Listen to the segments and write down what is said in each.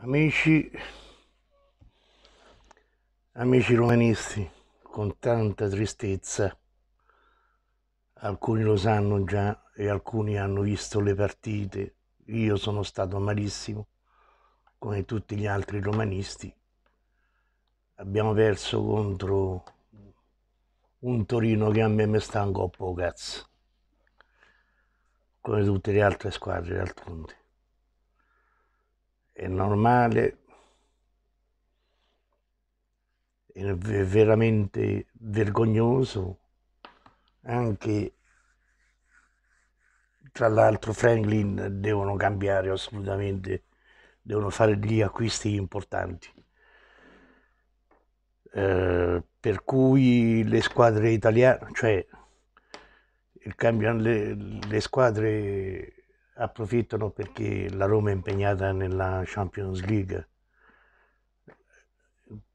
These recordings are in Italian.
Amici, amici romanisti, con tanta tristezza, alcuni lo sanno già e alcuni hanno visto le partite, io sono stato malissimo, come tutti gli altri romanisti, abbiamo perso contro un Torino che a me mi sta un po' cazzo, come tutte le altre squadre d'altronde è normale, è veramente vergognoso. Anche tra l'altro Franklin devono cambiare assolutamente, devono fare degli acquisti importanti. Eh, per cui le squadre italiane, cioè il campion- le, le squadre approfittano perché la Roma è impegnata nella Champions League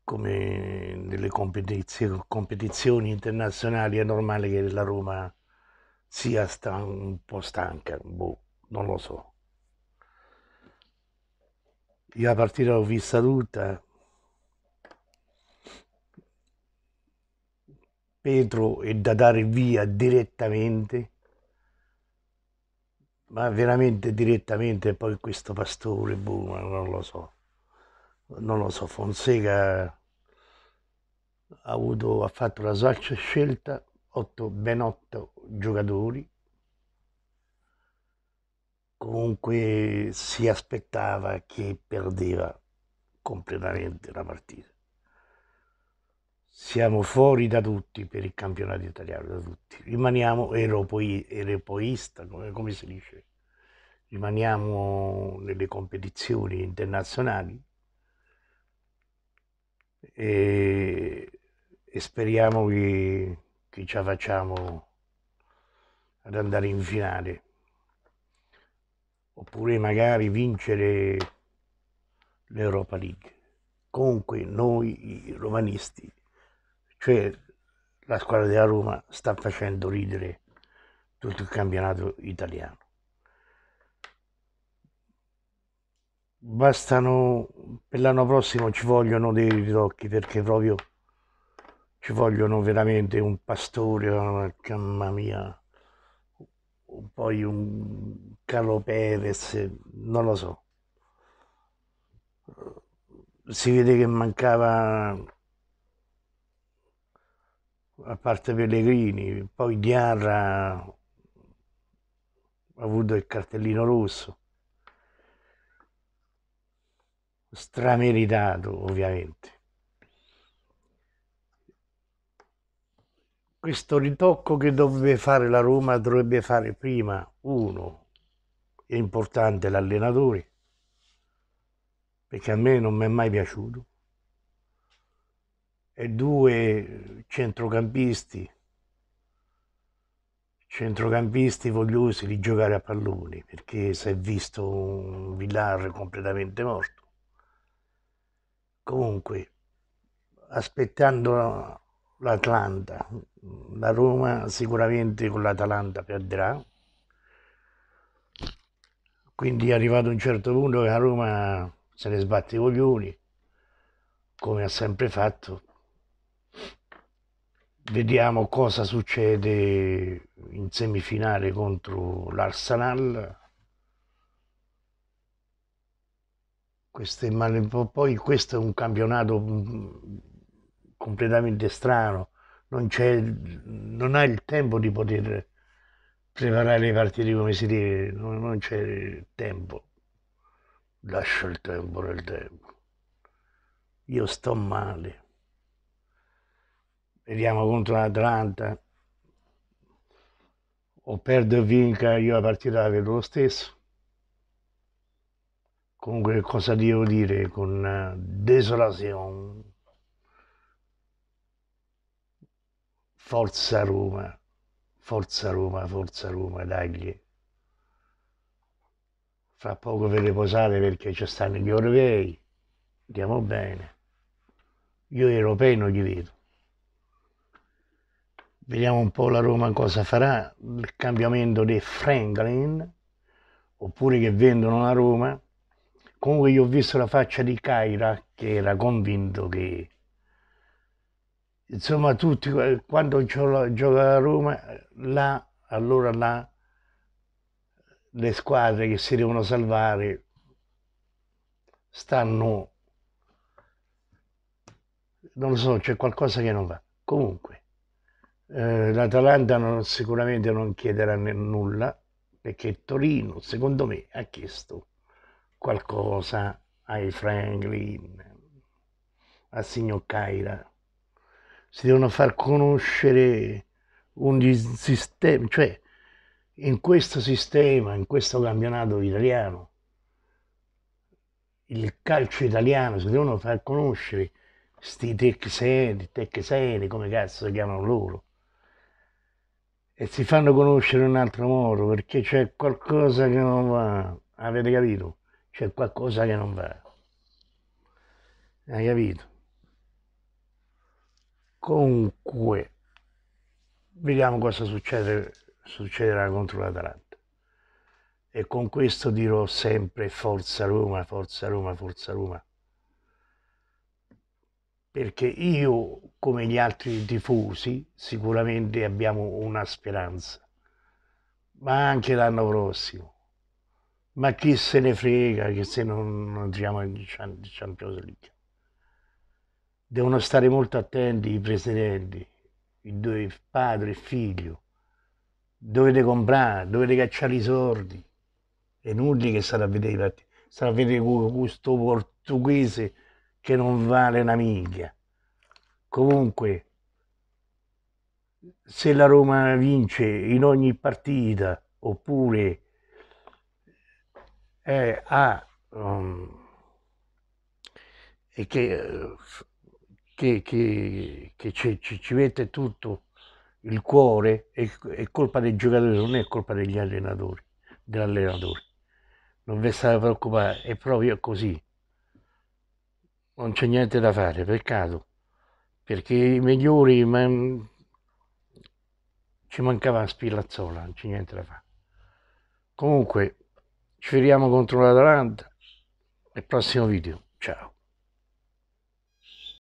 come nelle competizioni internazionali è normale che la Roma sia un po' stanca, boh, non lo so. Io la partita l'ho vista tutta. Petro è da dare via direttamente ma veramente direttamente poi questo pastore, boh, non lo so, non lo so, Fonseca ha, avuto, ha fatto la sua scelta, otto, ben otto giocatori, comunque si aspettava che perdeva completamente la partita siamo fuori da tutti per il campionato italiano, da tutti. Rimaniamo europei, europeista, come, come si dice. Rimaniamo nelle competizioni internazionali e, e speriamo che, che ce facciamo ad andare in finale oppure magari vincere l'Europa League. Comunque noi romanisti cioè la squadra della Roma sta facendo ridere tutto il campionato italiano. Bastano, per l'anno prossimo ci vogliono dei ritocchi perché proprio ci vogliono veramente un pastore, oh, mamma mia, poi un Carlo Perez, non lo so. Si vede che mancava a parte Pellegrini, poi Diarra ha avuto il cartellino rosso, strameritato ovviamente. Questo ritocco che dovrebbe fare la Roma dovrebbe fare prima uno, è importante l'allenatore, perché a me non mi è mai piaciuto e due centrocampisti, centrocampisti vogliosi di giocare a palloni, perché si è visto un Villar completamente morto. Comunque, aspettando l'Atlanta, la Roma sicuramente con l'Atalanta perderà, quindi è arrivato un certo punto che la Roma se ne sbatte i coglioni, come ha sempre fatto, Vediamo cosa succede in semifinale contro l'Arsenal. Queste, ma poi questo è un campionato mm, completamente strano, non, non ha il tempo di poter preparare le partite come si deve, non, non c'è tempo. Lascia il tempo nel tempo. Io sto male vediamo contro l'Atalanta o perde o vinca io la partita la vedo lo stesso comunque cosa devo dire con eh, desolazione forza Roma forza Roma forza Roma dagli fra poco ve le posate perché ci stanno gli europei andiamo bene io europei non li vedo Vediamo un po' la Roma cosa farà, il cambiamento di Franklin, oppure che vendono la Roma. Comunque io ho visto la faccia di Kaira che era convinto che insomma tutti quando gioca la Roma là allora là le squadre che si devono salvare stanno non lo so c'è qualcosa che non va comunque eh, l'Atalanta non, sicuramente non chiederà nulla perché Torino, secondo me, ha chiesto qualcosa ai Franklin, a signor Caira. Si devono far conoscere un sistema, cioè in questo sistema, in questo campionato italiano, il calcio italiano si devono far conoscere sti tech seri, come cazzo si chiamano loro e si fanno conoscere in un altro modo perché c'è qualcosa che non va, avete capito? C'è qualcosa che non va, hai capito? Comunque, vediamo cosa succede, succederà contro l'Atalanta. E con questo dirò sempre forza Roma, forza Roma, forza Roma perché io, come gli altri tifosi, sicuramente abbiamo una speranza, ma anche l'anno prossimo. Ma chi se ne frega che se non entriamo in Champions League? Devono stare molto attenti i presidenti, i due padre e figlio. Dovete comprare, dovete cacciare i sordi. È inutile che sarà a vedere, sarà a vedere questo portoghese che non vale una minchia. Comunque, se la Roma vince in ogni partita oppure eh, ha, um, e che, che, che, che ci, ci, mette tutto il cuore, è, è, colpa dei giocatori, non è colpa degli allenatori, dell'allenatore. Non vi state a preoccupare, è proprio così non c'è niente da fare, peccato, perché i migliori ma ci mancava Spillazzola, non c'è niente da fare. Comunque, ci vediamo contro l'Atalanta, nel prossimo video, ciao.